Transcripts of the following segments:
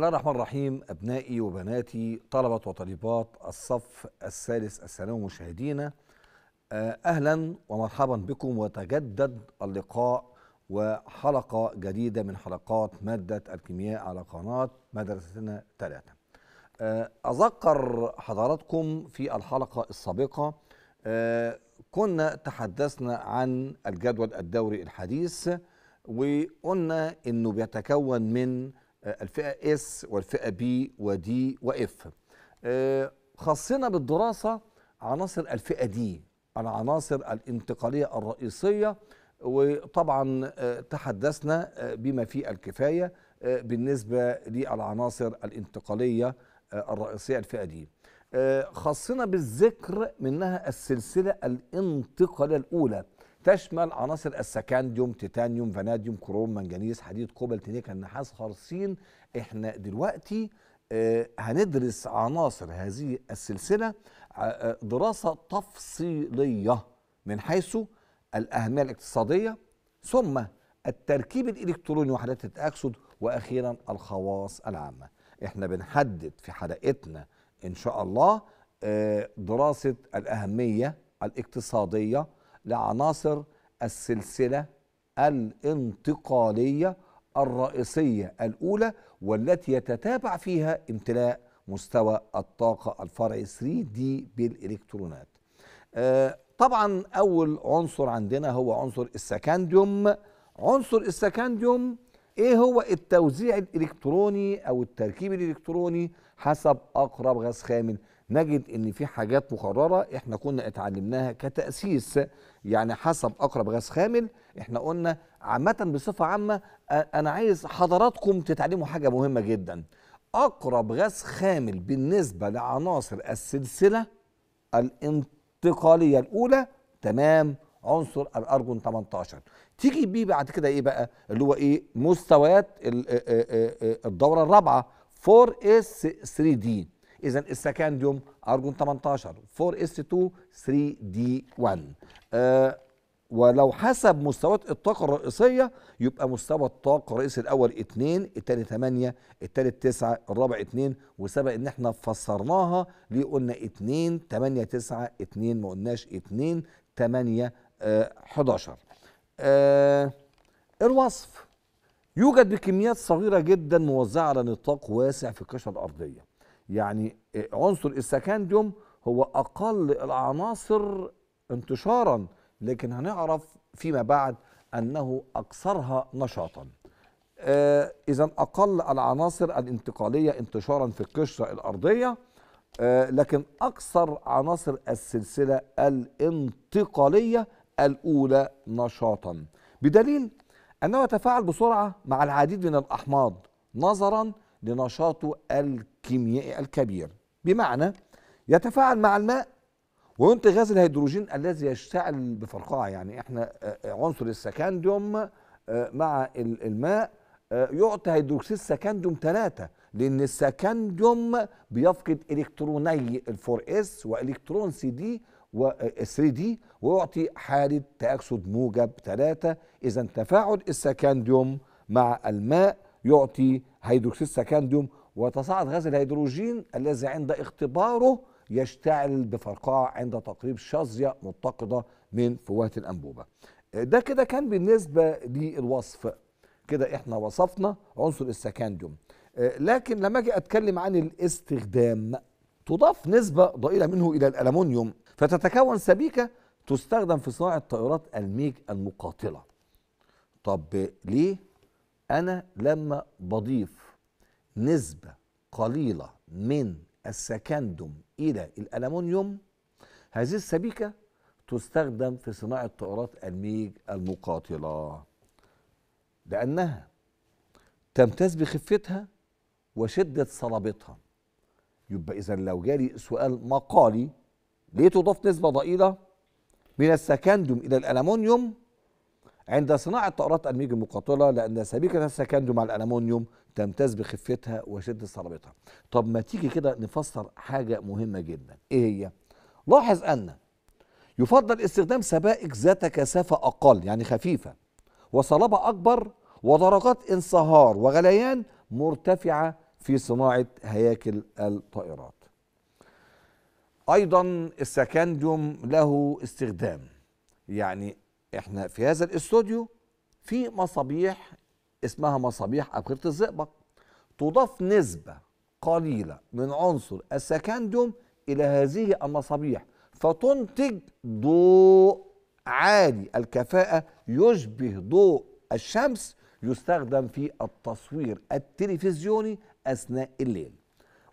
الله الرحمن الرحيم أبنائي وبناتي طلبة وطالبات الصف الثالث الثانوي مشاهدينا آه، أهلا ومرحبا بكم وتجدد اللقاء وحلقة جديدة من حلقات مادة الكيمياء على قناة مدرستنا ثلاثة آه، أذكر حضراتكم في الحلقة السابقة آه، كنا تحدثنا عن الجدول الدوري الحديث وقلنا أنه بيتكون من الفئه اس والفئه بي ودي واف آه، خاصنا بالدراسه عناصر الفئه دي العناصر الانتقاليه الرئيسيه وطبعا آه، تحدثنا آه، بما فيه الكفايه بالنسبه للعناصر الانتقاليه الرئيسيه الفئه دي خاصنا بالذكر منها السلسله الانتقاليه الاولى تشمل عناصر السكانديوم تيتانيوم فاناديوم كروم منجنيز حديد كوبالت نيكل نحاس خالصين احنا دلوقتي آه، هندرس عناصر هذه السلسله آه، آه، دراسه تفصيليه من حيث الاهميه الاقتصاديه ثم التركيب الالكتروني وحدات التاكسد واخيرا الخواص العامه احنا بنحدد في حلقتنا ان شاء الله دراسه الاهميه الاقتصاديه لعناصر السلسله الانتقاليه الرئيسيه الاولى والتي يتتابع فيها امتلاء مستوى الطاقه الفرعي 3 دي بالالكترونات. آه، طبعا اول عنصر عندنا هو عنصر السكنديوم عنصر السكنديوم ايه هو التوزيع الالكتروني او التركيب الالكتروني حسب اقرب غاز خامل نجد ان في حاجات مقرره احنا كنا اتعلمناها كتاسيس يعني حسب اقرب غاز خامل احنا قلنا عامه بصفه عامه انا عايز حضراتكم تتعلموا حاجه مهمه جدا اقرب غاز خامل بالنسبه لعناصر السلسله الانتقاليه الاولى تمام عنصر الارجون 18 تيجي بيه بعد كده ايه بقى اللي هو ايه مستويات الدوره الرابعه 4 اس 3 دي اذا السكانديوم ارجون 18 4 اس 2 3 دي 1 آه ولو حسب مستويات الطاقة الرئيسية يبقى مستوى الطاقة الرئيسي الأول 2 الثاني 8 الثالث 9 الرابع 2 وسبق إن احنا فسرناها ليه قلنا 2 8 9 2 ما قلناش 2 8 11 آه الوصف يوجد بكميات صغيرة جدا موزعة على نطاق واسع في القشرة الأرضية يعني عنصر السكانديوم هو اقل العناصر انتشارا لكن هنعرف فيما بعد انه اكثرها نشاطا آه اذا اقل العناصر الانتقاليه انتشارا في القشره الارضيه آه لكن اكثر عناصر السلسله الانتقاليه الاولى نشاطا بدليل انه يتفاعل بسرعه مع العديد من الاحماض نظرا لنشاطه الكيميائي الكبير بمعنى يتفاعل مع الماء وينتج غاز الهيدروجين الذي يشتعل بفرقعه يعني احنا آه، آه، عنصر السكانديوم آه، مع الماء يعطي هيدروكسيد سكانديوم 3 لان السكانديوم بيفقد الكتروني الفور اس والكترون سي دي و 3 دي ويعطي حاله تاكسد موجب 3 اذا تفاعل السكانديوم مع الماء يعطي هيدروكسيد سكانديوم ويتصاعد غاز الهيدروجين الذي عند اختباره يشتعل بفرقعة عند تقريب شظية متقدة من فوهة الأنبوبة ده كده كان بالنسبة للوصف كده احنا وصفنا عنصر السكانديوم لكن لما اجي اتكلم عن الاستخدام تضاف نسبة ضئيلة منه إلى الالومنيوم فتتكون سبيكة تستخدم في صناعة طائرات الميج المقاتلة طب ليه انا لما بضيف نسبه قليله من السكندوم الى الالمونيوم هذه السبيكه تستخدم في صناعه طائرات الميج المقاتله لانها تمتاز بخفتها وشده صلابتها يبقى اذا لو جالي سؤال مقالي ليه تضاف نسبه ضئيله من السكندوم الى الالمونيوم عند صناعة طائرات أنميج المقاتلة لأن سبيكة السكنديوم مع الألمنيوم تمتاز بخفتها وشدة صلابتها طب ما تيجي كده نفسر حاجة مهمة جدا إيه هي؟ لاحظ أن يفضل استخدام سبائك ذات كثافة أقل يعني خفيفة وصلابة أكبر ودرجات انصهار وغليان مرتفعة في صناعة هياكل الطائرات أيضا السكنديوم له استخدام يعني احنا في هذا الاستوديو في مصابيح اسمها مصابيح ابخره الزئبق تضاف نسبه قليله من عنصر السكندوم الى هذه المصابيح فتنتج ضوء عالي الكفاءه يشبه ضوء الشمس يستخدم في التصوير التلفزيوني اثناء الليل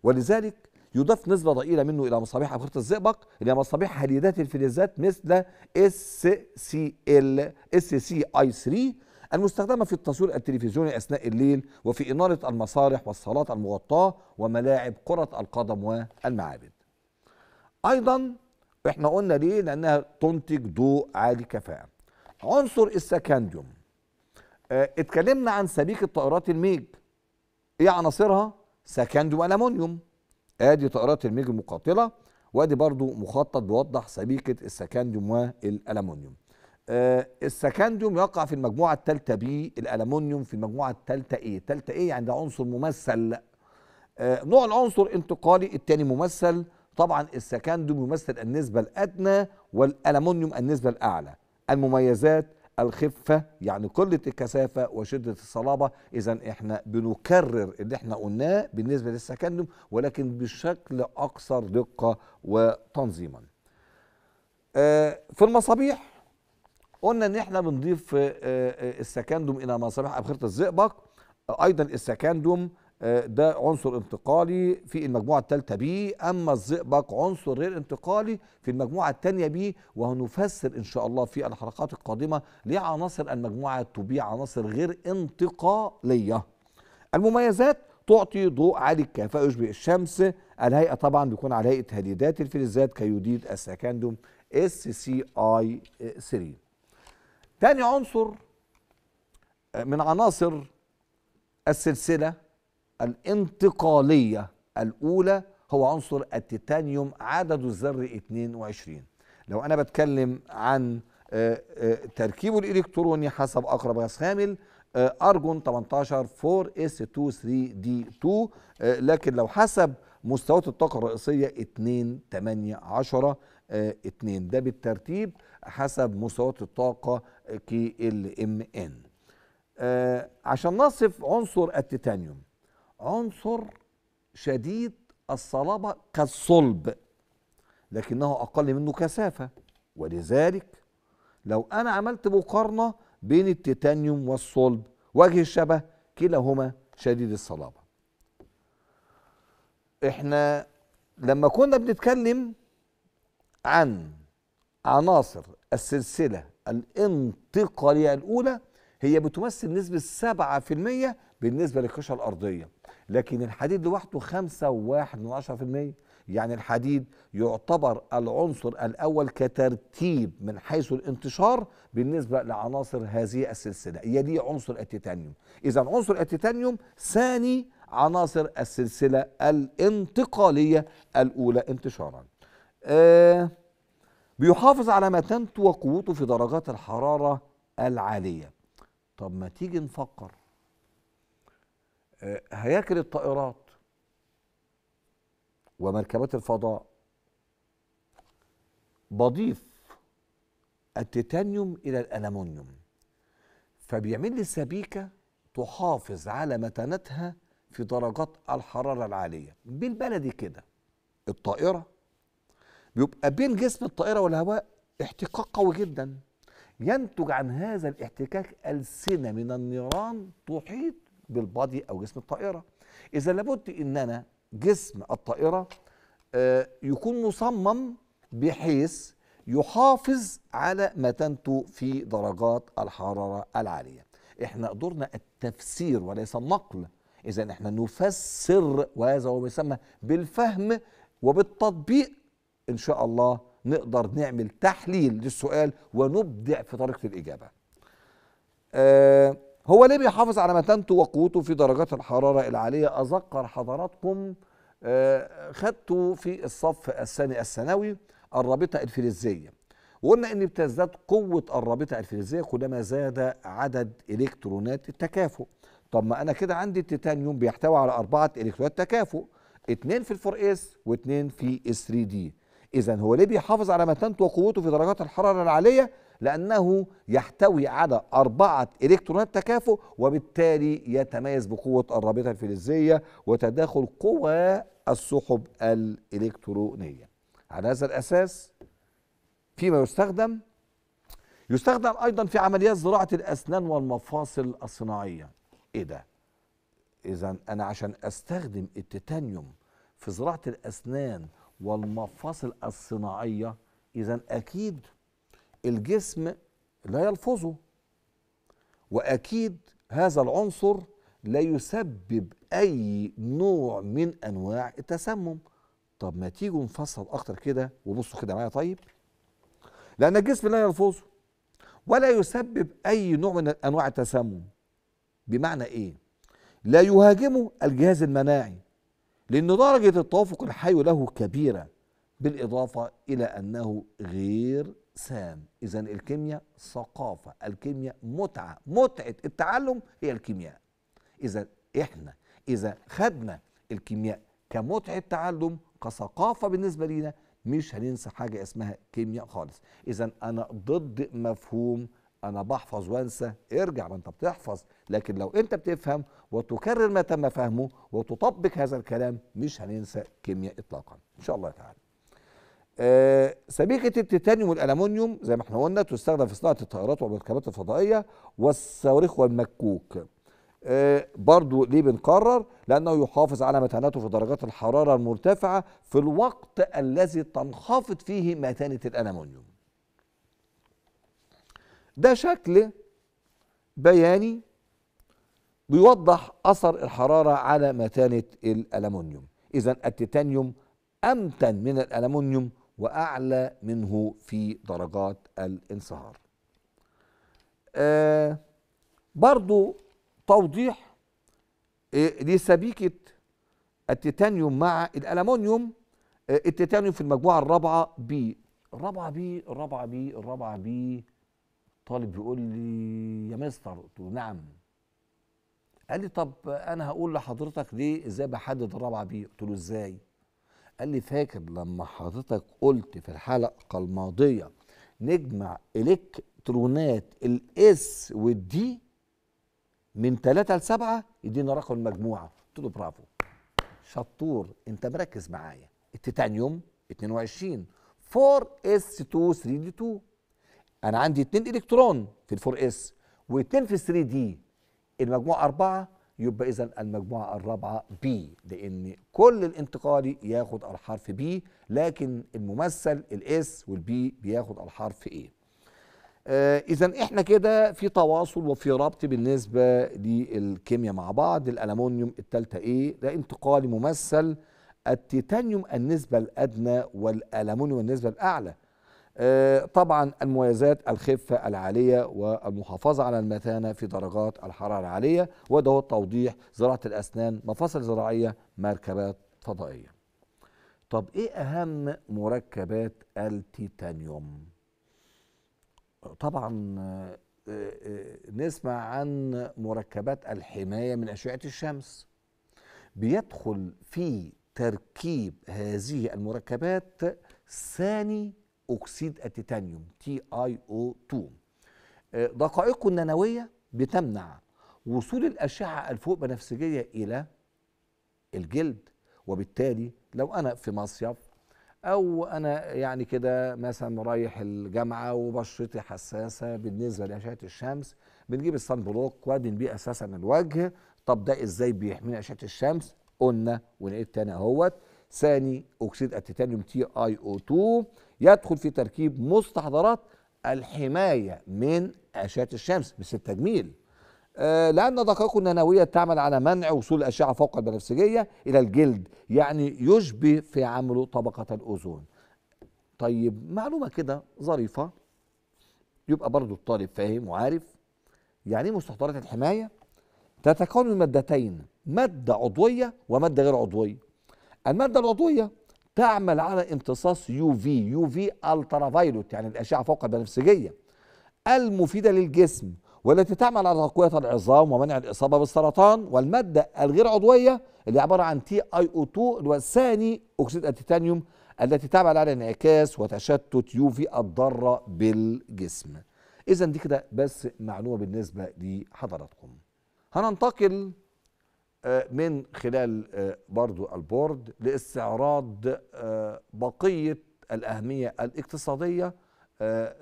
ولذلك يضاف نسبة ضئيلة منه إلى مصابيح أبخرة الزئبق إلى مصابيح حديدات الفلزات مثل اس اس سي ال سي اي 3 المستخدمة في التصوير التلفزيوني أثناء الليل وفي إنارة المسارح والصالات المغطاة وملاعب كرة القدم والمعابد أيضا إحنا قلنا ليه لأنها تنتج ضوء عالي كفاءة عنصر السكانديوم آه، اتكلمنا عن سبيك الطائرات الميج ايه عناصرها سكانديوم ألمونيوم ادي طائرات الميج المقاتله وادي برضو مخطط بيوضح سبيكه السكانديوم والالمونيوم آه السكانديوم يقع في المجموعه الثالثه بي الالمونيوم في المجموعه الثالثه ايه الثالثه ايه يعني ده عنصر ممثل آه نوع العنصر انتقالي الثاني ممثل طبعا السكانديوم يمثل النسبه الادنى والالمونيوم النسبه الاعلى المميزات الخفه يعني قله الكثافه وشده الصلابه اذا احنا بنكرر اللي احنا قلناه بالنسبه للسكندم ولكن بشكل اكثر دقه وتنظيما آه، في المصابيح قلنا ان احنا بنضيف آه، آه، السكندم الى مصابيح ابخره الزئبق ايضا السكندم آه، ده عنصر انتقالي في المجموعة الثالثة بي أما الزئبق عنصر غير انتقالي في المجموعة الثانية بي وهنفسر إن شاء الله في الحلقات القادمة ليه عناصر المجموعة تبيع عناصر غير انتقالية المميزات تعطي ضوء عالي الكفاءة يشبه الشمس الهيئة طبعا بيكون على هيئة هديدات الفلزات كيوديد السكندوم اس سي اي 3 تاني عنصر آه، من عناصر السلسله الانتقالية الأولى هو عنصر التيتانيوم عدد الذر 22 لو أنا بتكلم عن آه، آه، تركيبه الإلكتروني حسب أقرب غاز خامل آه، أرجون 18 4S23D2 لكن لو حسب مستويات الطاقة الرئيسية 2 8 10 2 ده بالترتيب حسب مستويات الطاقة كي ال ام ان عشان نصف عنصر التيتانيوم عنصر شديد الصلابة كالصلب لكنه أقل منه كثافة ولذلك لو أنا عملت مقارنة بين التيتانيوم والصلب وجه الشبه كلاهما شديد الصلابة احنا لما كنا بنتكلم عن عناصر السلسلة الانتقالية الأولى هي بتمثل نسبة 7% بالنسبة للقشرة الأرضية لكن الحديد لوحده خمسة وواحد من المية يعني الحديد يعتبر العنصر الأول كترتيب من حيث الانتشار بالنسبة لعناصر هذه السلسلة يلي عنصر التيتانيوم إذا عنصر التيتانيوم ثاني عناصر السلسلة الانتقالية الأولى انتشارا آه بيحافظ على متانته وقوته في درجات الحرارة العالية طب ما تيجي نفكر هياكل الطائرات ومركبات الفضاء بضيف التيتانيوم الى الالمنيوم فبيعمل لي سبيكه تحافظ على متانتها في درجات الحراره العاليه بالبلدي كده الطائره بيبقى بين جسم الطائره والهواء احتكاك قوي جدا ينتج عن هذا الاحتكاك السنه من النيران تحيط بالبادي او جسم الطائره اذا لابد ان انا جسم الطائره آه، يكون مصمم بحيث يحافظ على متانته في درجات الحراره العاليه احنا دورنا التفسير وليس النقل اذا احنا نفسر وهذا هو يسمى بالفهم وبالتطبيق ان شاء الله نقدر نعمل تحليل للسؤال ونبدع في طريقه الاجابه آه هو ليه بيحافظ على متانته وقوته في درجات الحرارة العالية أذكر حضراتكم آه، خدته في الصف الثاني الثانوي الرابطة الفلزية وقلنا ان بتزداد قوة الرابطة الفلزية كلما زاد عدد الكترونات التكافؤ طب ما انا كده عندي التيتانيوم بيحتوي على اربعة الكترونات تكافؤ اتنين في الفور اس واتنين في اس 3 دي اذا هو ليه بيحافظ على متانته وقوته في درجات الحرارة العالية لأنه يحتوي على أربعة إلكترونات تكافؤ وبالتالي يتميز بقوة الرابطة الفلزية وتداخل قوى السحب الإلكترونية على هذا الأساس فيما يستخدم يستخدم أيضا في عمليات زراعة الأسنان والمفاصل الصناعية إيه ده؟ إذا أنا عشان أستخدم التيتانيوم في زراعة الأسنان والمفاصل الصناعية إذا أكيد الجسم لا يلفظه واكيد هذا العنصر لا يسبب اي نوع من انواع التسمم طب ما تيجوا نفصل اكتر كده وبصوا كده معايا طيب لان الجسم لا يلفظه ولا يسبب اي نوع من انواع التسمم بمعنى ايه لا يهاجمه الجهاز المناعي لان درجه التوافق الحي له كبيره بالاضافه الى انه غير أقسام إذا الكيمياء ثقافة الكيمياء متعة متعة التعلم هي الكيمياء إذا إحنا إذا خدنا الكيمياء كمتعة تعلم كثقافة بالنسبة لينا مش هننسى حاجة اسمها كيمياء خالص إذا أنا ضد مفهوم أنا بحفظ وأنسى ارجع ما أنت بتحفظ لكن لو أنت بتفهم وتكرر ما تم فهمه وتطبق هذا الكلام مش هننسى كيمياء إطلاقا إن شاء الله تعالى آه، سبيكة التيتانيوم والالومنيوم زي ما احنا قلنا تستخدم في صناعة الطائرات والمركبات الفضائية والصواريخ والمكوك آه، برضو ليه بنقرر لأنه يحافظ على متانته في درجات الحرارة المرتفعة في الوقت الذي تنخفض فيه متانة الالومنيوم ده شكل بياني بيوضح أثر الحرارة على متانة الالومنيوم إذا التيتانيوم أمتن من الالومنيوم واعلى منه في درجات الانصهار آه برضو توضيح آه لسبيكه التيتانيوم مع الالمونيوم آه التيتانيوم في المجموعه الرابعه بي الرابعه بي الرابعه بي الرابعه بي طالب بيقول لي يا مستر قلت له نعم قال لي طب انا هقول لحضرتك ليه ازاي بحدد الرابعه بي قلت له ازاي قال لي فاكر لما حضرتك قلت في الحلقه الماضيه نجمع الكترونات الاس والدي من ثلاثة لسبعة يدينا رقم المجموعه قلت له برافو شطور انت مركز معايا التيتانيوم 22 4 اس 2 3 دي 2 انا عندي 2 الكترون في ال 4 اس و2 في 3 دي المجموعة 4 يبقى اذا المجموعه الرابعه بي لان كل الانتقالي ياخد الحرف بي لكن الممثل الاس والبي بياخد الحرف ايه آه اذا احنا كده في تواصل وفي ربط بالنسبه للكيمياء مع بعض الالومنيوم الثالثه ايه ده انتقالي ممثل التيتانيوم النسبه الادنى والالومنيوم النسبه الاعلى آه، طبعا المميزات الخفة العالية والمحافظة على المتانة في درجات الحرارة العالية وده هو التوضيح زراعة الأسنان مفاصل زراعية مركبات فضائية طب إيه أهم مركبات التيتانيوم طبعا آه، آه، نسمع عن مركبات الحماية من أشعة الشمس بيدخل في تركيب هذه المركبات ثاني اكسيد التيتانيوم تي اي آه، او 2 دقائقه النانويه بتمنع وصول الاشعه الفوق بنفسجيه الى الجلد وبالتالي لو انا في مصيف او انا يعني كده مثلا رايح الجامعه وبشرتي حساسه بالنسبه لاشعه الشمس بنجيب الصن بلوك وادن بيه اساسا الوجه طب ده ازاي بيحمينا اشعه الشمس قلنا ونقيت تاني اهوت ثاني اكسيد التيتانيوم تي اي او 2 يدخل في تركيب مستحضرات الحماية من أشعة الشمس مش التجميل آه، لأن دقائق النانوية تعمل على منع وصول الأشعة فوق البنفسجية إلى الجلد يعني يشبه في عمله طبقة الأوزون طيب معلومة كده ظريفة يبقى برضو الطالب فاهم وعارف يعني إيه مستحضرات الحماية تتكون من مادتين مادة عضوية ومادة غير عضوية المادة العضوية تعمل على امتصاص يو في يو في الترا فايلوت يعني الاشعه فوق البنفسجيه المفيده للجسم والتي تعمل على تقويه العظام ومنع الاصابه بالسرطان والماده الغير عضويه اللي عباره عن تي اي او 2 وثاني اكسيد التيتانيوم التي تعمل على انعكاس وتشتت يو في الضاره بالجسم. اذا دي كده بس معلومه بالنسبه لحضراتكم. هننتقل آه، من خلال آه، برضو البورد لاستعراض آه، بقية الأهمية الاقتصادية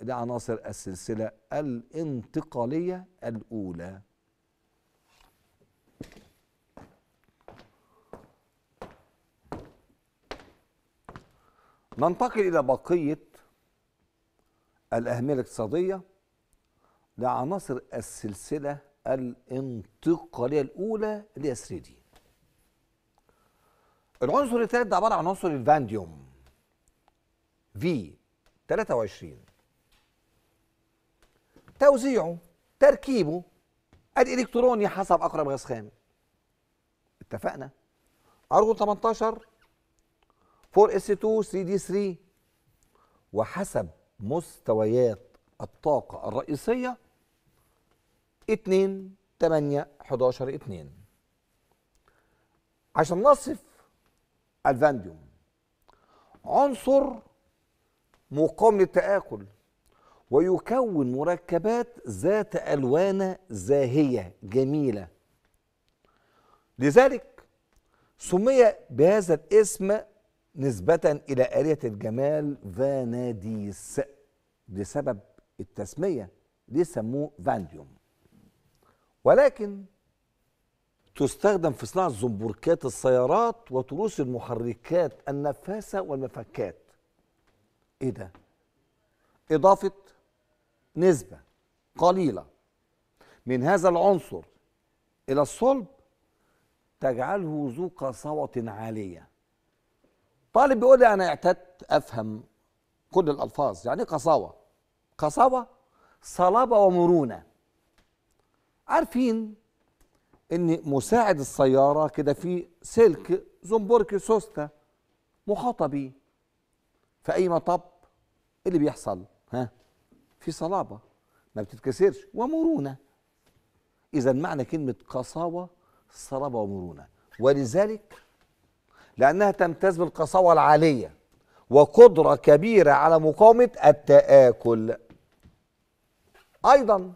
لعناصر السلسلة الانتقالية الأولى ننتقل إلى بقية الأهمية الاقتصادية لعناصر السلسلة الانتقاليه الاولى اللي هي 3 دي العنصر الثالث ده عباره عن عنصر الفانديوم في 23 توزيعه تركيبه الالكتروني حسب اقرب غاز خام اتفقنا ارجون 18 4 اس 2 3 دي 3 وحسب مستويات الطاقه الرئيسيه 2 8 11 2 عشان نصف الفانديوم عنصر مقاوم للتآكل ويكون مركبات ذات ألوان زاهية جميلة لذلك سمي بهذا الاسم نسبة إلى آلية الجمال فاناديس بسبب التسمية ليه سموه فانديوم ولكن تستخدم في صناعة زنبركات السيارات وتروس المحركات النفاثة والمفكات ايه ده اضافة نسبة قليلة من هذا العنصر الى الصلب تجعله ذو قساوة عالية طالب بيقول لي انا اعتدت افهم كل الالفاظ يعني إيه قساوة قساوة صلابة ومرونة عارفين ان مساعد السياره كده في سلك زنبرك سوسته محاطه بيه في اي مطب ايه اللي بيحصل ها في صلابه ما بتتكسرش ومرونه اذا معنى كلمه قساوه صلابه ومرونه ولذلك لانها تمتاز بالقساوه العاليه وقدره كبيره على مقاومه التاكل ايضا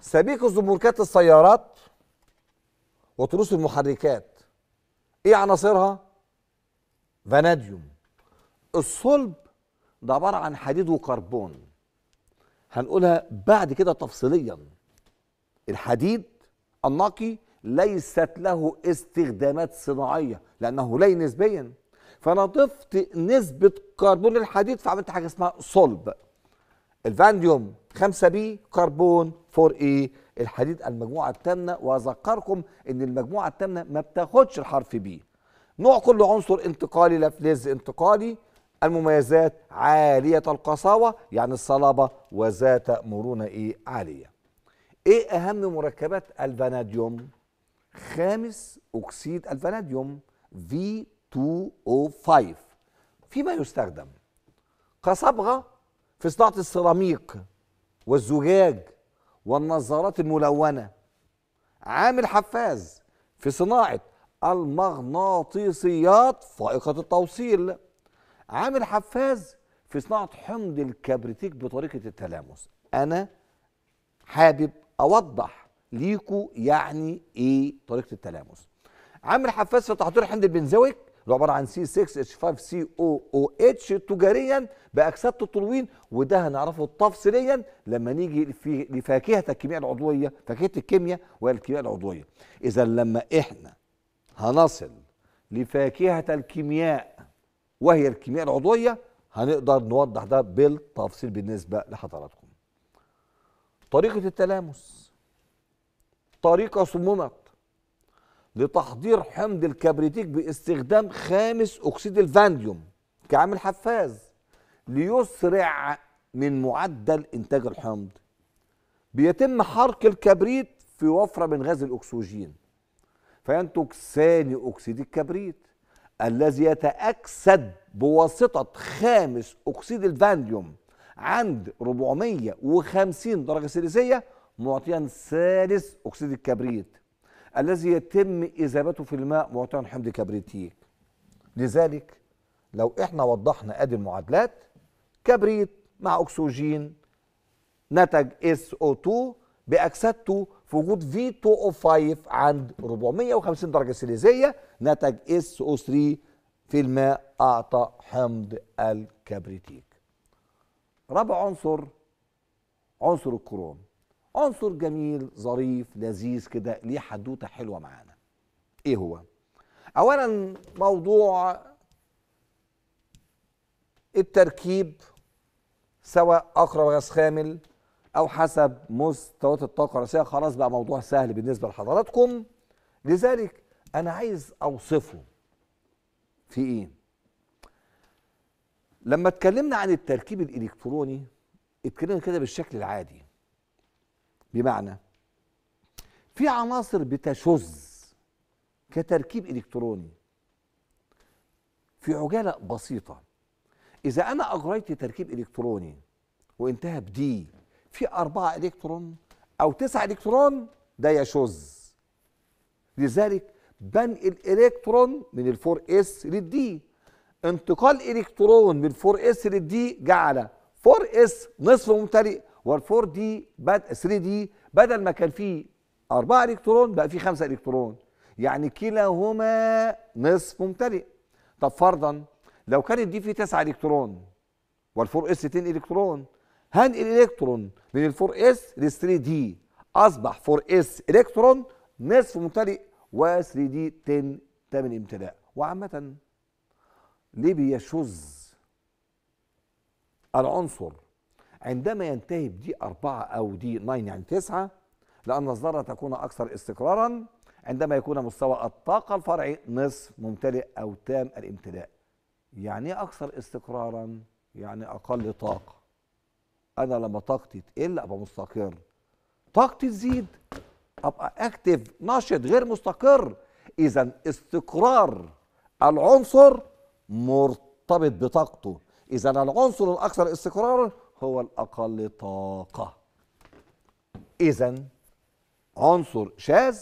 سبيكة زبركات السيارات وتروس المحركات ايه عناصرها فاناديوم الصلب ده عباره عن حديد وكربون هنقولها بعد كده تفصيليا الحديد النقي ليست له استخدامات صناعيه لانه لي نسبيا فانا ضفت نسبه كربون الحديد فعملت حاجه اسمها صلب الفانديوم 5 بي كربون 4 اي الحديد المجموعه الثامنه واذكركم ان المجموعه الثامنه ما بتاخدش الحرف بي نوع كل عنصر انتقالي لفلز انتقالي المميزات عالية القساوة يعني الصلابة وذات مرونة إيه عالية إيه أهم مركبات الفاناديوم خامس أكسيد الفاناديوم V2O5 فيما يستخدم كصبغة في صناعة السيراميك والزجاج والنظارات الملونة عامل حفاز في صناعة المغناطيسيات فائقة التوصيل عامل حفاز في صناعة حمض الكبريتيك بطريقة التلامس أنا حابب أوضح ليكو يعني إيه طريقة التلامس عامل حفاز في تحضير حمض البنزويك اللي عباره عن سي 6 اتش 5 سي او او اتش تجاريا باكسات تطروين وده هنعرفه تفصيليا لما نيجي في لفاكهه الكيمياء العضويه فاكهه الكيمياء والكيمياء العضويه اذا لما احنا هنصل لفاكهه الكيمياء وهي الكيمياء العضويه هنقدر نوضح ده بالتفصيل بالنسبه لحضراتكم طريقه التلامس طريقه صممت لتحضير حمض الكبريتيك باستخدام خامس أكسيد الفانديوم كعامل حفاز ليسرع من معدل إنتاج الحمض بيتم حرق الكبريت في وفرة من غاز الأكسجين فينتج ثاني أكسيد الكبريت الذي يتأكسد بواسطة خامس أكسيد الفانديوم عند 450 درجة سيليزية معطيا ثالث أكسيد الكبريت الذي يتم إذابته في الماء معطيا حمض كبريتيك لذلك لو احنا وضحنا ادي المعادلات كبريت مع اكسجين نتج اس او 2 باكسدته في وجود في 2O5 عند 450 درجه سيليزيه نتج اس او 3 في الماء اعطى حمض الكبريتيك رابع عنصر عنصر الكروم عنصر جميل ظريف لذيذ كده ليه حدوته حلوه معانا ايه هو اولا موضوع التركيب سواء اقرب غاز خامل او حسب مستويات الطاقه الرئيسيه خلاص بقى موضوع سهل بالنسبه لحضراتكم لذلك انا عايز اوصفه في ايه لما اتكلمنا عن التركيب الالكتروني اتكلمنا كده بالشكل العادي بمعنى في عناصر بتشذ كتركيب الكتروني في عجاله بسيطه اذا انا اجريت تركيب الكتروني وانتهى بدي في أربعة إلكترون أو تسعة إلكترون ده يشذ لذلك بنقل إلكترون من الفور اس للدي انتقال إلكترون من الفور اس للدي جعل فور اس نصف ممتلئ وال4 دي بد 3 دي بدل ما كان فيه 4 الكترون بقى فيه 5 الكترون يعني كلاهما نصف ممتلئ طب فرضا لو كانت دي فيه 9 الكترون وال4 اس 2 الكترون هنقل الكترون من ال4 اس لل 3 دي اصبح 4 اس الكترون نصف ممتلئ و 3 دي 10 تمن امتلاء وعامة ليه بيشذ العنصر عندما ينتهي بدي أربعة أو دي 9 يعني تسعة لأن الذرة تكون أكثر استقرارا عندما يكون مستوى الطاقة الفرعي نصف ممتلئ أو تام الامتلاء يعني ايه أكثر استقرارا يعني أقل طاقة أنا لما طاقتي تقل أبقى مستقر طاقتي تزيد أبقى أكتف ناشط غير مستقر إذا استقرار العنصر مرتبط بطاقته إذا العنصر الأكثر استقرارا هو الأقل طاقة إذا عنصر شاذ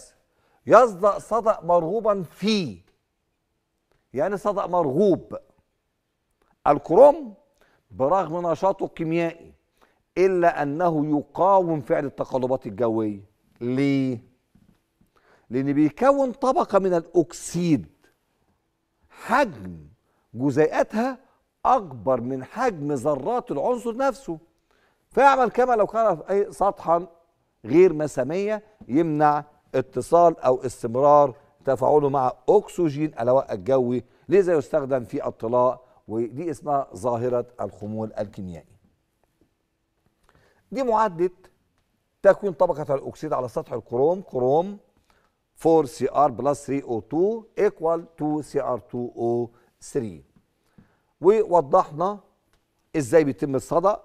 يصدق صدأ مرغوبا فيه يعني صدأ مرغوب الكروم برغم نشاطه الكيميائي إلا أنه يقاوم فعل التقلبات الجوية ليه؟ لأن بيكون طبقة من الأكسيد حجم جزيئاتها اكبر من حجم ذرات العنصر نفسه فيعمل كما لو كان اي سطحا غير مساميه يمنع اتصال او استمرار تفاعله مع اكسجين الهواء الجوي لذا يستخدم في الطلاء ودي اسمها ظاهره الخمول الكيميائي دي معادله تكوين طبقه الاكسيد على سطح الكروم كروم 4 cr plus 3o2 equal to cr2o3 ووضحنا ازاي بيتم الصدأ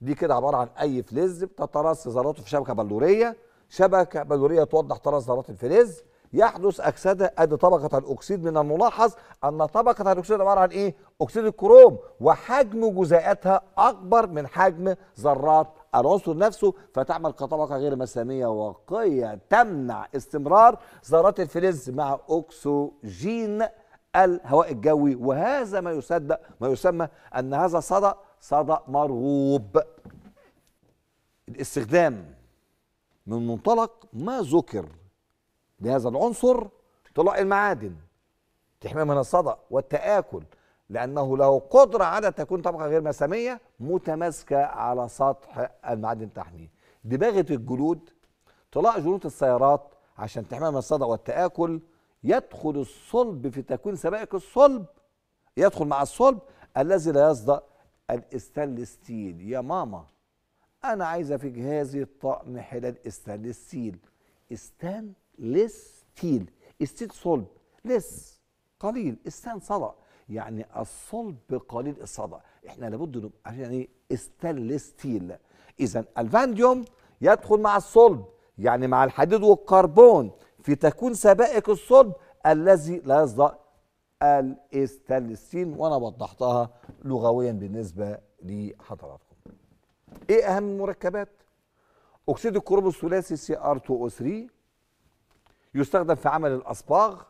دي كده عباره عن اي فلز بتترص ذراته في شبكه بلوريه شبكه بلوريه توضح ترص ذرات الفلز يحدث اكسده ادي طبقه الاكسيد من الملاحظ ان طبقه الاكسيد عباره عن ايه اكسيد الكروم وحجم جزيئاتها اكبر من حجم ذرات العنصر نفسه فتعمل كطبقه غير مساميه واقيه تمنع استمرار ذرات الفلز مع اكسجين الهواء الجوي وهذا ما يصدق ما يسمى أن هذا صدأ صدأ مرغوب الاستخدام من منطلق ما ذكر لهذا العنصر طلاء المعادن تحمي من الصدأ والتآكل لأنه له قدرة على تكون طبقة غير مسامية متماسكة على سطح المعادن تحميه دباغة الجلود طلاء جلود السيارات عشان تحميها من الصدأ والتآكل يدخل الصلب في تكوين سبائك الصلب يدخل مع الصلب الذي لا يصدأ الاستانلس ستيل يا ماما انا عايزه في جهازي طقم حلال استانلس ستيل استانلس ستيل صلب لس قليل استان صدى يعني الصلب قليل الصدى احنا لابد نبقى عشان يعني ايه استانلس ستيل اذا الفانديوم يدخل مع الصلب يعني مع الحديد والكربون في تكوين سبائك الصلب الذي لا يصدق الاستلسين وانا وضحتها لغويا بالنسبه لحضراتكم. ايه اهم المركبات؟ اكسيد الكروم الثلاثي سي ار 2 او 3 يستخدم في عمل الاصباغ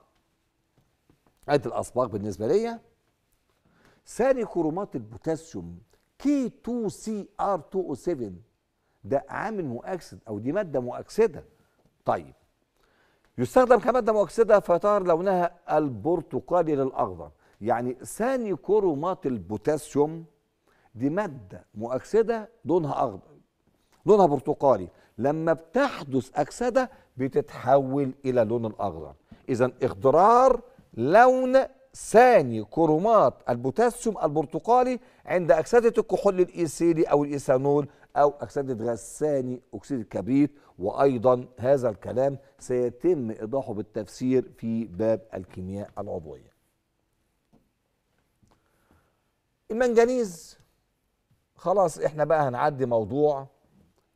عده الاصباغ بالنسبه ليا ثاني كرومات البوتاسيوم كي 2 سي ار 2 او 7 ده عامل مؤكسد او دي ماده مؤكسده طيب يستخدم كماده مؤكسده فيتغير لونها البرتقالي للاخضر يعني ثاني كرومات البوتاسيوم دي ماده مؤكسده لونها اخضر لونها برتقالي لما بتحدث اكسده بتتحول الى لون الاخضر اذا اخضرار لون ثاني كرومات البوتاسيوم البرتقالي عند اكسده الكحول الإيسيلي او الايثانول أو أكسدة غساني أكسيد الكبريت وأيضا هذا الكلام سيتم إيضاحه بالتفسير في باب الكيمياء العضوية المنجنيز خلاص احنا بقى هنعدي موضوع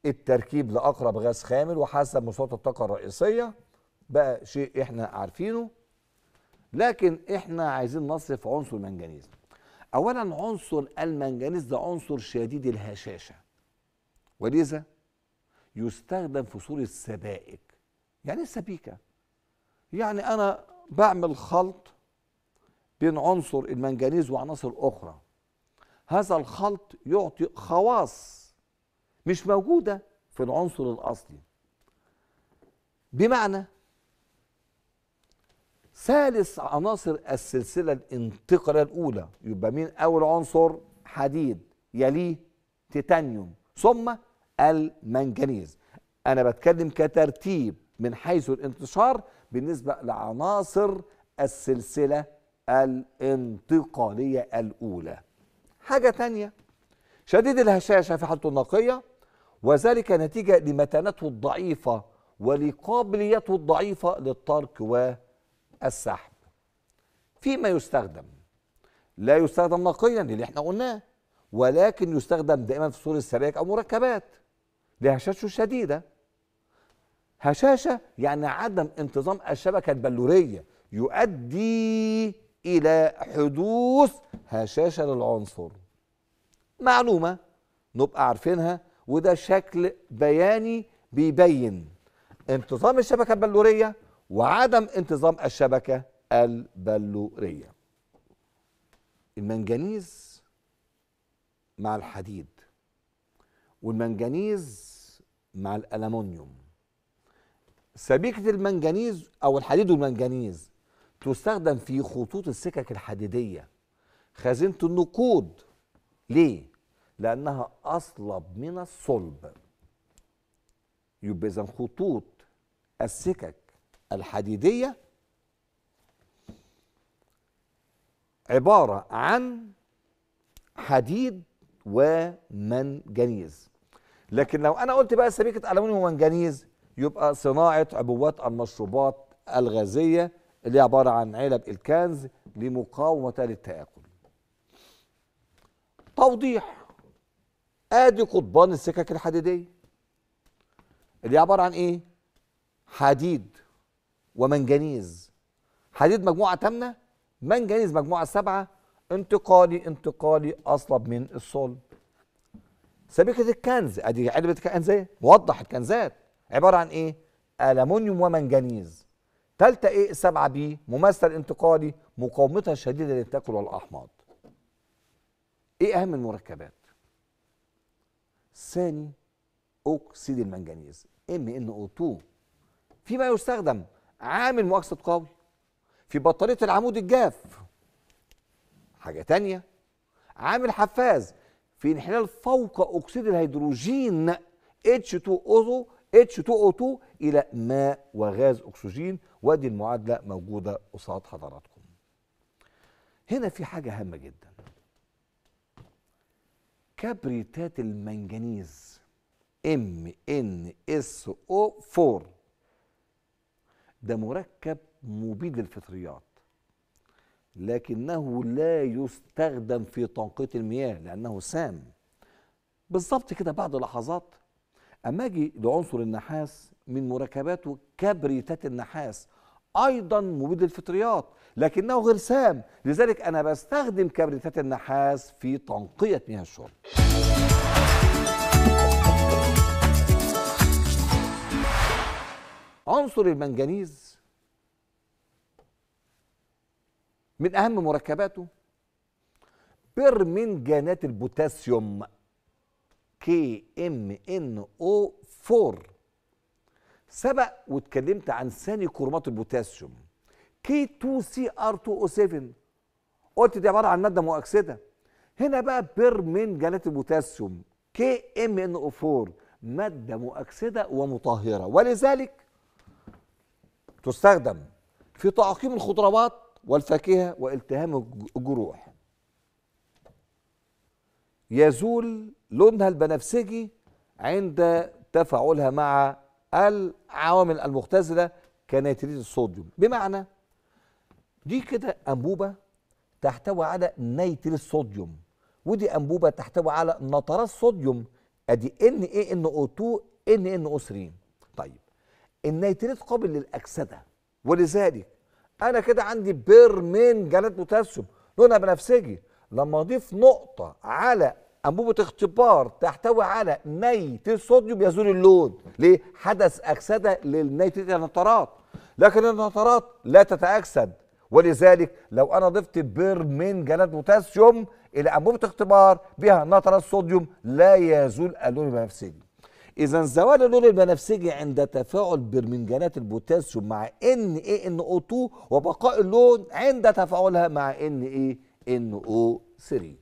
التركيب لأقرب غاز خامل وحسب مستويات الطاقة الرئيسية بقى شيء احنا عارفينه لكن احنا عايزين نصف عنصر المنجنيز اولا عنصر المنجنيز ده عنصر شديد الهشاشه ولذا يستخدم في صورة سبائك يعني السبيكة يعني أنا بعمل خلط بين عنصر المنجنيز وعناصر أخرى هذا الخلط يعطي خواص مش موجودة في العنصر الأصلي بمعنى ثالث عناصر السلسلة الانتقالية الأولى يبقى مين أول عنصر حديد يليه تيتانيوم ثم المنجنيز انا بتكلم كترتيب من حيث الانتشار بالنسبه لعناصر السلسله الانتقاليه الاولى حاجه تانية شديد الهشاشه في حالته النقيه وذلك نتيجه لمتانته الضعيفه ولقابليته الضعيفه للترك والسحب فيما يستخدم لا يستخدم نقيا اللي احنا قلناه ولكن يستخدم دائما في صور السبائك او مركبات لهشاشته شديدة هشاشة يعني عدم انتظام الشبكة البلورية يؤدي إلى حدوث هشاشة للعنصر معلومة نبقى عارفينها وده شكل بياني بيبين انتظام الشبكة البلورية وعدم انتظام الشبكة البلورية المنجنيز مع الحديد والمنجنيز مع الالمونيوم سبيكة المنجنيز أو الحديد والمنجنيز تستخدم في خطوط السكك الحديدية خزينة النقود ليه؟ لأنها أصلب من الصلب يبقى إذا خطوط السكك الحديدية عبارة عن حديد ومنجنيز لكن لو انا قلت بقى سبيكه الومنيوم ومنجنيز يبقى صناعه عبوات المشروبات الغازيه اللي عباره عن علب الكنز لمقاومه للتاكل توضيح ادي قضبان السكك الحديديه اللي عباره عن ايه حديد ومنجنيز حديد مجموعه ثامنه منجنيز مجموعه سبعه انتقالي انتقالي اصلب من الصلب سبيكة الكنز ادي علبة ايه؟ وضح الكنزات عبارة عن ايه؟ ألمنيوم ومنجنيز تالتة ايه ألمونيوم ومنجنيز تالته ايه السبعه بي ممثل انتقالي مقاومتها الشديدة للتاكل والأحماض ايه أهم المركبات؟ ثاني أكسيد المنجنيز ام ان او 2 فيما يستخدم عامل مؤكسد قوي في بطارية العمود الجاف حاجة تانية عامل حفاز في انحلال فوق أكسيد الهيدروجين H2O H2O2 إلى ماء وغاز أكسجين وادي المعادلة موجودة قصاد حضراتكم هنا في حاجة هامة جدا كبريتات المنجنيز MnSO4 ده مركب مبيد للفطريات لكنه لا يستخدم في تنقية المياه لأنه سام بالظبط كده بعد لحظات أما أجي لعنصر النحاس من مركباته كبريتات النحاس أيضا مبيد للفطريات لكنه غير سام لذلك أنا بستخدم كبريتات النحاس في تنقية مياه الشرب عنصر المنجنيز من أهم مركباته برمنجانات البوتاسيوم كي ام ان او 4 سبق واتكلمت عن ثاني كرومات البوتاسيوم كي 2 سي ار 2 او 7 قلت دي عباره عن ماده مؤكسده هنا بقى برمنجانات البوتاسيوم كي ام ان او 4 ماده مؤكسده ومطهره ولذلك تستخدم في تعقيم الخضروات والفاكهة والتهام الجروح يزول لونها البنفسجي عند تفاعلها مع العوامل المختزلة كنيتريت الصوديوم بمعنى دي كده أنبوبة تحتوي على نيتريت الصوديوم ودي أنبوبة تحتوي على نترات صوديوم أدي ان اي ان او 2 ان ان او 3 طيب النيتريت قابل للأكسدة ولذلك انا كده عندي جلد بوتاسيوم لونها بنفسجي لما اضيف نقطه على انبوبه اختبار تحتوي على نيت الصوديوم يزول اللون ليه حدث اكسده للنيتريت النترات لكن النترات لا تتاكسد ولذلك لو انا ضفت جلد بوتاسيوم الى انبوبه اختبار بها نترات صوديوم لا يزول اللون البنفسجي اذا زوال اللون البنفسجي عند تفاعل برمنجانات البوتاسيوم مع ان اي ان او 2 وبقاء اللون عند تفاعلها مع ان اي ان او 3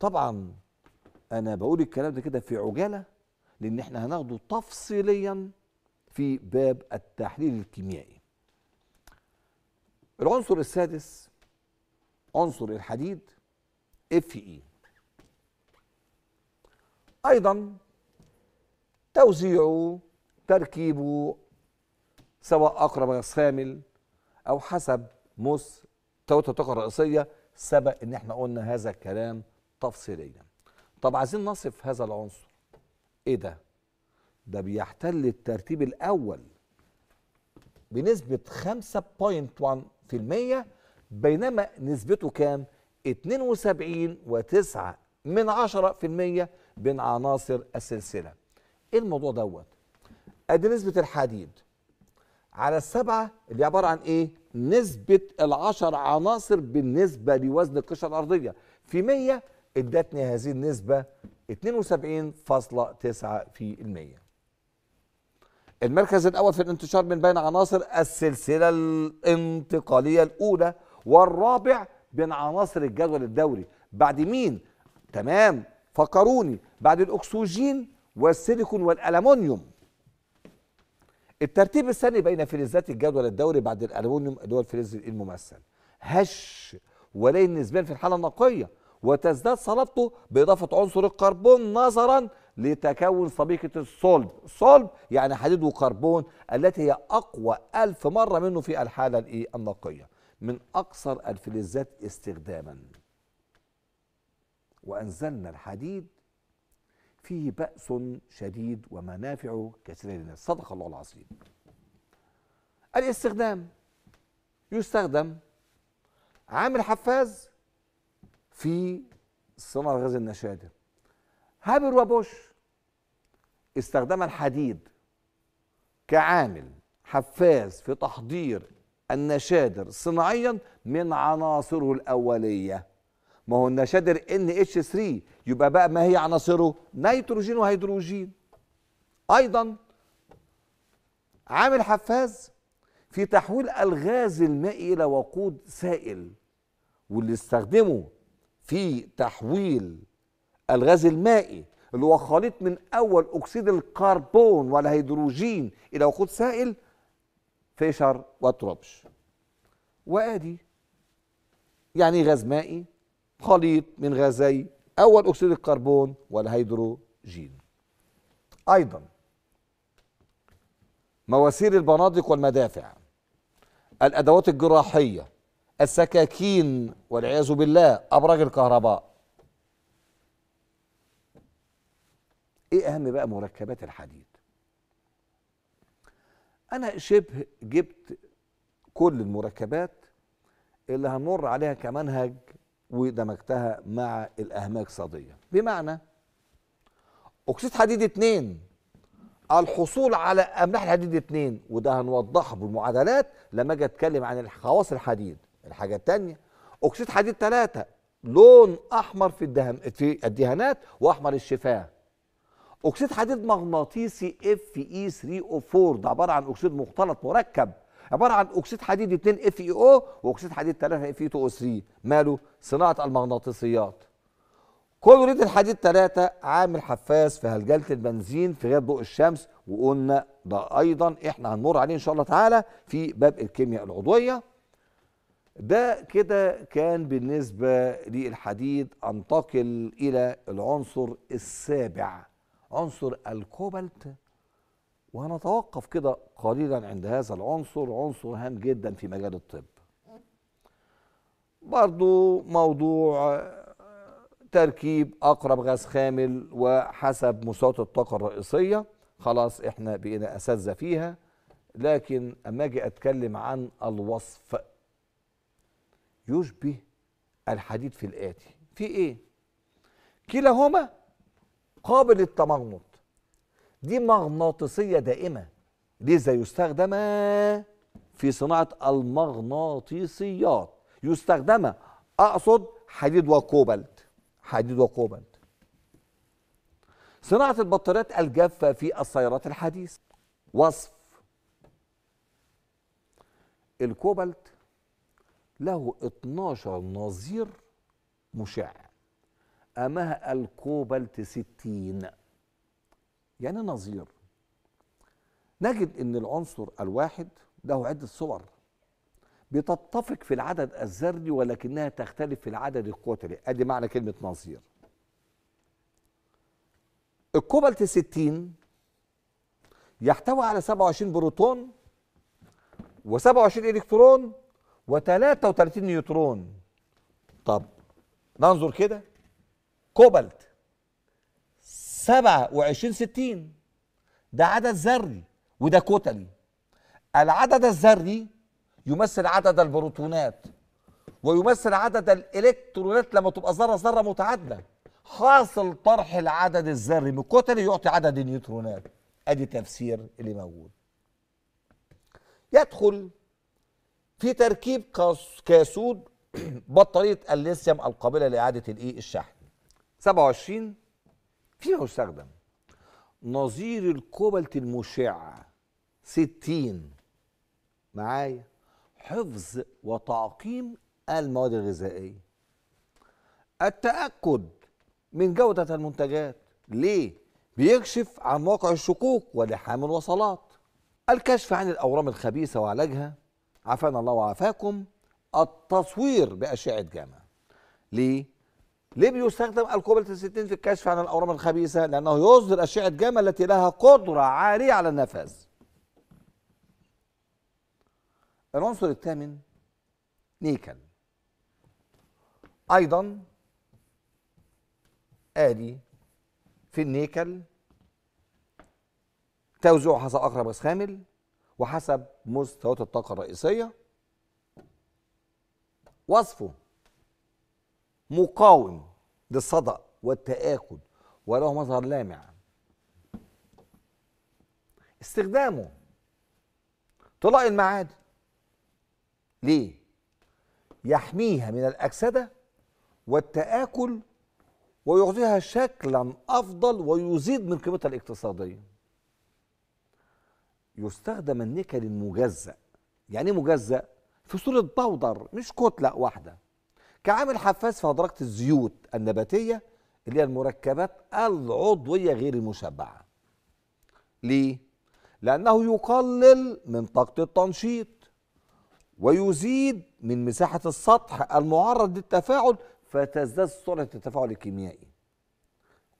طبعا انا بقول الكلام ده كده في عجاله لان احنا هناخده تفصيليا في باب التحليل الكيميائي العنصر السادس عنصر الحديد اف اي ايضا توزيعه تركيبه سواء أقرب خامل أو حسب مس توت الطاقة الرئيسية سبق إن إحنا قلنا هذا الكلام تفصيليا طب عايزين نصف هذا العنصر إيه ده؟ ده بيحتل الترتيب الأول بنسبة 5.1% بينما نسبته كام؟ 72.9% من 10% بين عناصر السلسلة ايه الموضوع دوت ادي نسبه الحديد على السبعه اللي عباره عن ايه نسبه العشر عناصر بالنسبه لوزن القشره الارضيه في 100 ادتني هذه النسبه 72.9 في المية المركز الأول في الانتشار من بين عناصر السلسلة الانتقالية الأولى والرابع بين عناصر الجدول الدوري بعد مين؟ تمام فكروني بعد الأكسجين والسيليكون والالومنيوم الترتيب الثاني بين فلزات الجدول الدوري بعد الالومنيوم اللي هو الفلز الممثل هش ولين نسبيا في الحالة النقية وتزداد صلابته بإضافة عنصر الكربون نظرا لتكون صبيكة الصلب صلب يعني حديد وكربون التي هي أقوى ألف مرة منه في الحالة الإيه النقية من أكثر الفلزات استخداما وأنزلنا الحديد فيه بأس شديد ومنافعه كثيرة للناس صدق الله العظيم الاستخدام يستخدم عامل حفاز في صنع غاز النشادة هابر وبوش استخدم الحديد كعامل حفاز في تحضير النشادر صناعيا من عناصره الأولية ما هو النشادر ان اتش 3 يبقى بقى ما هي عناصره نيتروجين وهيدروجين ايضا عامل حفاز في تحويل الغاز المائي الى وقود سائل واللي استخدمه في تحويل الغاز المائي اللي هو خليط من اول اكسيد الكربون والهيدروجين الى وقود سائل فيشر وتروبش وادي يعني غاز مائي خليط من غازي أول أكسيد الكربون والهيدروجين أيضا مواسير البنادق والمدافع الأدوات الجراحية السكاكين والعياذ بالله أبراج الكهرباء ايه اهم بقى مركبات الحديد انا شبه جبت كل المركبات اللي هنمر عليها كمنهج ودمجتها مع الاهماك صادية بمعنى أكسيد حديد 2 الحصول على أملاح الحديد 2 وده هنوضحه بالمعادلات لما أجي أتكلم عن خواص الحديد الحاجة الثانيه أكسيد حديد 3 لون أحمر في الدهن في الدهانات وأحمر الشفاه أكسيد حديد مغناطيسي اف اي 3 او 4 ده عبارة عن أكسيد مختلط مركب عباره عن اكسيد حديد 2 اف اي او واكسيد حديد 3 اف اي 2 او 3 ماله صناعه المغناطيسيات كلوريد الحديد 3 عامل حفاز في هلجله البنزين في غير ضوء الشمس وقلنا ده ايضا احنا هنمر عليه ان شاء الله تعالى في باب الكيمياء العضويه ده كده كان بالنسبه للحديد انتقل الى العنصر السابع عنصر الكوبالت وهنتوقف كده قليلا عند هذا العنصر عنصر هام جدا في مجال الطب برضو موضوع آه، تركيب أقرب غاز خامل وحسب مساواة الطاقة الرئيسية خلاص احنا بقينا أساتذة فيها لكن أما أجي أتكلم عن الوصف يشبه الحديد في الآتي في إيه؟ كلاهما قابل للتمغنط دي مغناطيسية دائمة لذا يستخدم في صناعة المغناطيسيات يستخدم أقصد حديد وكوبالت حديد وكوبالت صناعة البطاريات الجافة في السيارات الحديثة وصف الكوبالت له 12 نظير مشع أمها الكوبالت 60 يعني نظير نجد ان العنصر الواحد له عده صور بتتفق في العدد الذري ولكنها تختلف في العدد القطري ادي معنى كلمه نظير الكوبالت 60 يحتوي على 27 بروتون و27 الكترون و33 نيوترون طب ننظر كده كوبالت 27 60 ده عدد ذري وده كتلي العدد الذري يمثل عدد البروتونات ويمثل عدد الالكترونات لما تبقى ذره ذره متعادله حاصل طرح العدد الذري من الكتلي يعطي عدد النيوترونات ادي تفسير اللي موجود يدخل في تركيب كاسود بطاريه الليثيوم القابله لاعاده الايه الشحن 27 فيما يستخدم نظير الكوبالت المشع 60 معايا حفظ وتعقيم المواد الغذائيه التاكد من جوده المنتجات ليه بيكشف عن واقع الشقوق ولحام الوصلات الكشف عن الاورام الخبيثه وعلاجها عافانا الله وعافاكم التصوير باشعه جاما ليه ليه بيستخدم الكوبالت 60 في الكشف عن الاورام الخبيثه؟ لانه يصدر اشعه جاما التي لها قدره عاليه على النفاذ. العنصر الثامن نيكل. ايضا ادي في النيكل توزيعه حسب أقرب خامل وحسب مستويات الطاقة الرئيسية وصفه مقاوم للصدأ والتآكل وله مظهر لامع استخدامه طلاء المعادن ليه يحميها من الأكسدة والتآكل ويعطيها شكلا أفضل ويزيد من قيمتها الاقتصادية يستخدم النكل المجزأ يعني ايه مجزأ في صورة بودر مش كتلة واحدة كعامل حفاز في هضرقه الزيوت النباتيه اللي هي المركبات العضويه غير المشبعه ليه لانه يقلل من طاقه التنشيط ويزيد من مساحه السطح المعرض للتفاعل فتزداد سرعه التفاعل الكيميائي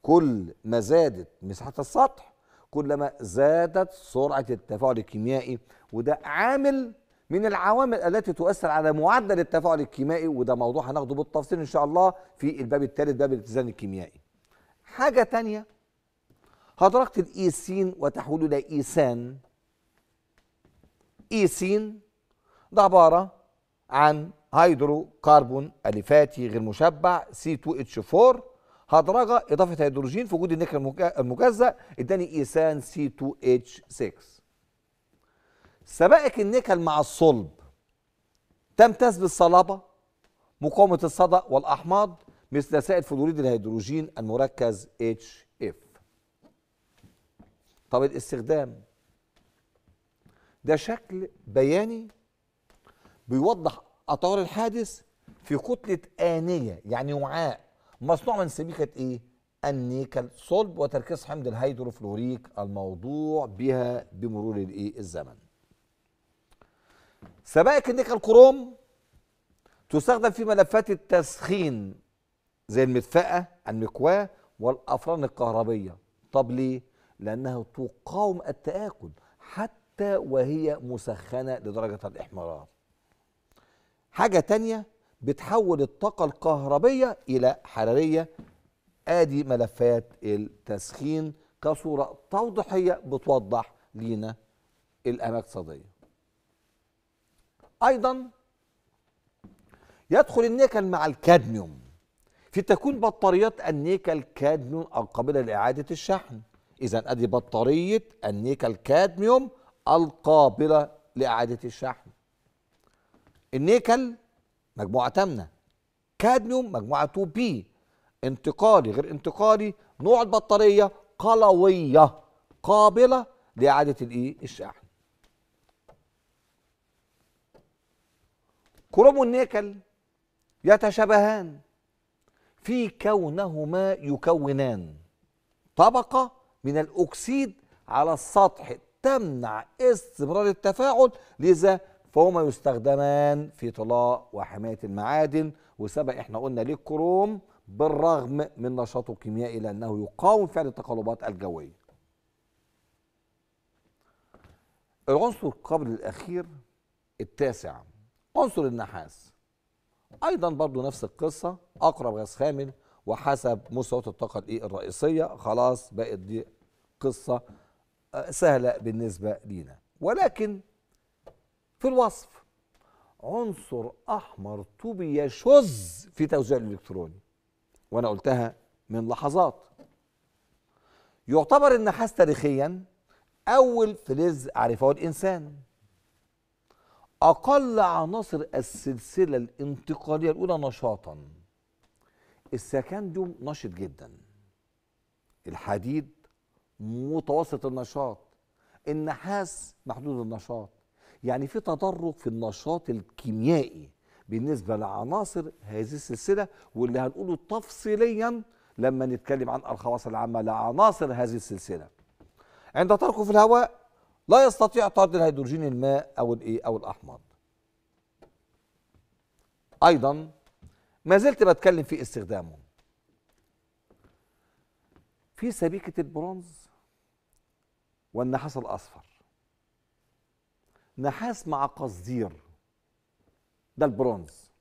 كل ما زادت مساحه السطح كلما زادت سرعه التفاعل الكيميائي وده عامل من العوامل التي تؤثر على معدل التفاعل الكيميائي وده موضوع هناخده بالتفصيل ان شاء الله في الباب الثالث باب الاتزان الكيميائي حاجه تانية هدرجة الايسين وتحويله الى ايسان ايسين ده عباره عن هيدروكربون الفاتي غير مشبع سي 2 اتش 4 هدرجه اضافه هيدروجين في وجود النكر المجزأ اداني ايسان سي 2 اتش 6 سبائك النكل مع الصلب تمتاز بالصلابة مقاومة الصدأ والأحماض مثل سائل فلوريد الهيدروجين المركز HF طب الاستخدام ده شكل بياني بيوضح أطوار الحادث في كتلة آنية يعني وعاء مصنوع من سبيكة إيه؟ النيكل صلب وتركيز حمض الهيدروفلوريك الموضوع بها بمرور الإيه؟ الزمن سبائك النيكل كروم تستخدم في ملفات التسخين زي المدفأة المكواة والأفران الكهربية طب ليه؟ لأنها تقاوم التآكل حتى وهي مسخنة لدرجة الإحمرار حاجة تانية بتحول الطاقة الكهربية إلى حرارية آدي ملفات التسخين كصورة توضيحية بتوضح لينا الأماكن الاقتصادية ايضا يدخل النيكل مع الكادميوم في تكوين بطاريات النيكل كادميوم القابله لاعاده الشحن اذا ادي بطاريه النيكل كادميوم القابله لاعاده الشحن النيكل مجموعه تامنه كادميوم مجموعه 2 بي انتقالي غير انتقالي نوع البطاريه قلويه قابله لاعاده الايه الشحن كروم والنيكل يتشابهان في كونهما يكونان طبقة من الأكسيد على السطح تمنع استمرار التفاعل لذا فهما يستخدمان في طلاء وحماية المعادن وسبق احنا قلنا ليه الكروم بالرغم من نشاطه الكيميائي لأنه يقاوم فعل التقلبات الجوية العنصر القابل الأخير التاسع عنصر النحاس ايضا برضو نفس القصه اقرب غاز خامل وحسب مستويات الطاقه الرئيسيه خلاص بقت دي قصه آه، سهله بالنسبه لينا ولكن في الوصف عنصر احمر طوبي يشذ في توزيع الالكتروني وانا قلتها من لحظات يعتبر النحاس تاريخيا اول فلز عرفه الانسان أقل عناصر السلسلة الانتقالية الأولى نشاطا السكندوم نشط جدا الحديد متوسط النشاط النحاس محدود النشاط يعني في تدرج في النشاط الكيميائي بالنسبة لعناصر هذه السلسلة واللي هنقوله تفصيليا لما نتكلم عن الخواص العامة لعناصر هذه السلسلة عند تركه في الهواء لا يستطيع طرد الهيدروجين الماء او الايه او الاحماض ايضا ما زلت بتكلم في استخدامه في سبيكه البرونز والنحاس الاصفر نحاس مع قصدير ده البرونز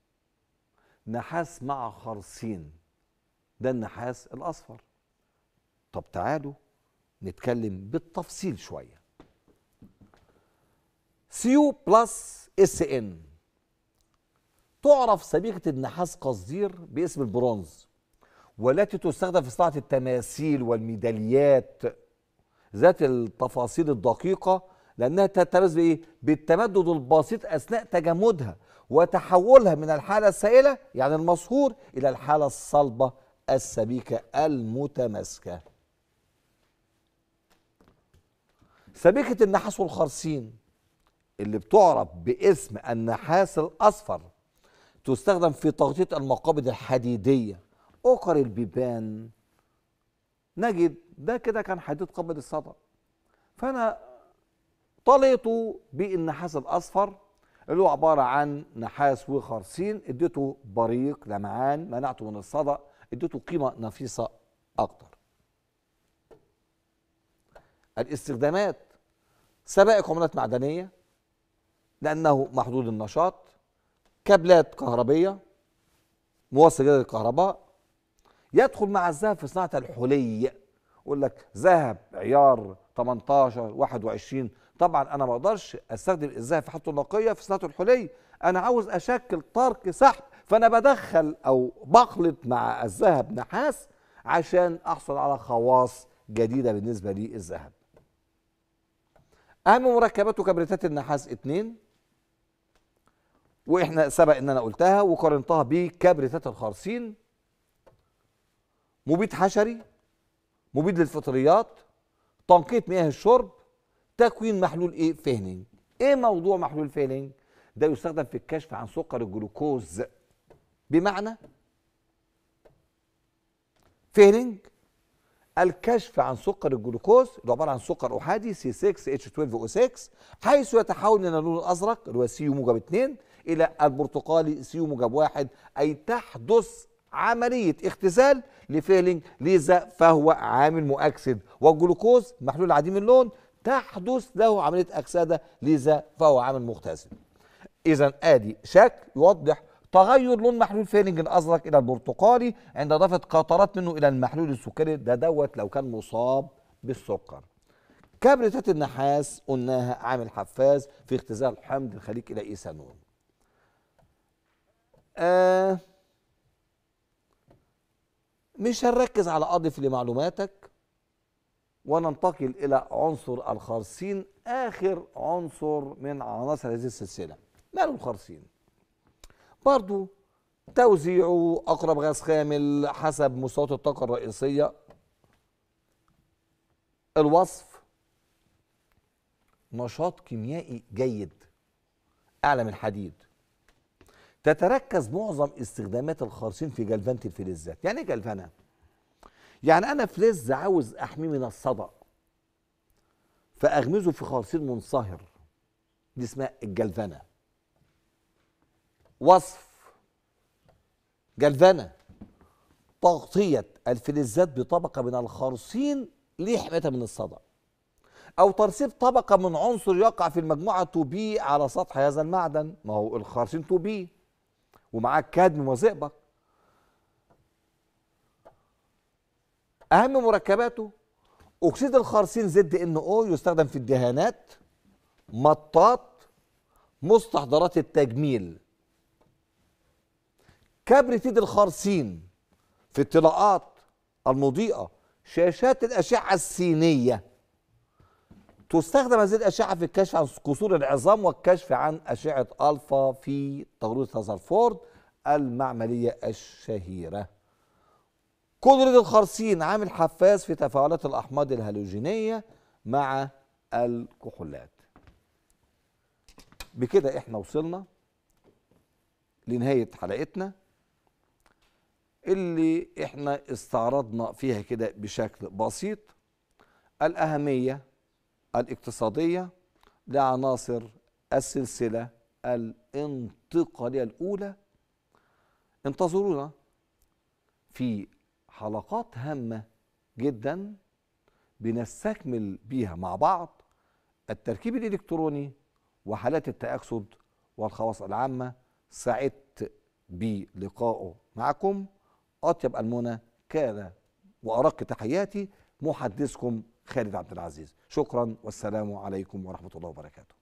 نحاس مع خرسين ده النحاس الاصفر طب تعالوا نتكلم بالتفصيل شويه سيو بلس اس ان تعرف سبيكة النحاس قصدير باسم البرونز والتي تستخدم في صناعة التماثيل والميداليات ذات التفاصيل الدقيقة لأنها تتميز بإيه؟ بالتمدد البسيط أثناء تجمدها وتحولها من الحالة السائلة يعني المصهور إلى الحالة الصلبة السبيكة المتماسكة. سبيكة النحاس والخرسين اللي بتعرف باسم النحاس الأصفر تستخدم في تغطية المقابض الحديدية أقر البيبان نجد ده كده كان حديد قبض الصدى فأنا طليته بالنحاس الأصفر اللي هو عبارة عن نحاس وخرسين اديته بريق لمعان منعته من الصدى اديته قيمة نفيسة أكتر الاستخدامات سبائك عملات معدنية لانه محدود النشاط كابلات كهربيه موصل جدول الكهرباء يدخل مع الذهب في صناعه الحلي يقول لك ذهب عيار 18 21 طبعا انا ما اقدرش استخدم الذهب في حته النقيه في صناعه الحلي انا عاوز اشكل طرق سحب فانا بدخل او بخلط مع الذهب نحاس عشان احصل على خواص جديده بالنسبه للذهب اهم مركباته كبريتات النحاس اثنين واحنا سبق ان انا قلتها وقارنتها بكبريتات الخرصين مبيد حشري مبيد للفطريات تنقيط مياه الشرب تكوين محلول ايه فهنج ايه موضوع محلول فهنج ده يستخدم في الكشف عن سكر الجلوكوز بمعنى فيلينج الكشف عن سكر الجلوكوز اللي عباره عن سكر احادي سي 6 اتش 12 او 6 حيث يتحول الى اللون الازرق اللي هو سي موجب 2 الى البرتقالي سيومو جاب واحد اي تحدث عملية اختزال لفيلينج لذا فهو عامل مؤكسد والجلوكوز محلول عديم اللون تحدث له عملية أكسدة لذا فهو عامل مختزل إذا آدي شكل يوضح تغير لون محلول فيلينج الأزرق إلى البرتقالي عند إضافة قطرات منه إلى المحلول السكري ده دوت لو كان مصاب بالسكر كبريتات النحاس قلناها عامل حفاز في اختزال حمض الخليج إلى إيثانول آه، مش هنركز على أضف لمعلوماتك وننتقل إلى عنصر الخارصين آخر عنصر من عناصر هذه السلسلة ماله الخارصين برضو توزيعه أقرب غاز خامل حسب مستويات الطاقة الرئيسية الوصف نشاط كيميائي جيد أعلى من الحديد تتركز معظم استخدامات الخارصين في جلفنة الفلزات يعني ايه جلفنة؟ يعني انا فلز عاوز احميه من الصدأ فاغمزه في خرسين منصهر دي اسمها الجلفنة وصف جلفنة تغطية الفلزات بطبقة من الخرسين لحمايتها من الصدأ أو ترسيب طبقة من عنصر يقع في المجموعة 2 بي على سطح هذا المعدن ما هو الخرسين 2 بي ومعاك كادم وزئبق اهم مركباته اكسيد الخرسين زد ان او يستخدم في الدهانات مطاط مستحضرات التجميل كبريتيد الخرسين في الطلاءات المضيئه شاشات الاشعه السينيه تستخدم هذه الأشعة في الكشف عن كسور العظام والكشف عن أشعة ألفا في تغريده رذرفورد المعملية الشهيرة. قدرة الخرسين عامل حفاز في تفاعلات الأحماض الهالوجينية مع الكحولات. بكده احنا وصلنا لنهاية حلقتنا اللي احنا استعرضنا فيها كده بشكل بسيط الأهمية الاقتصادية لعناصر السلسلة الانتقالية الأولى انتظرونا في حلقات هامة جدا بنستكمل بيها مع بعض التركيب الإلكتروني وحالات التأكسد والخواص العامة سعدت بلقائه معكم أطيب المنى كان وأرق تحياتي محدثكم خالد عبد العزيز شكرا والسلام عليكم ورحمه الله وبركاته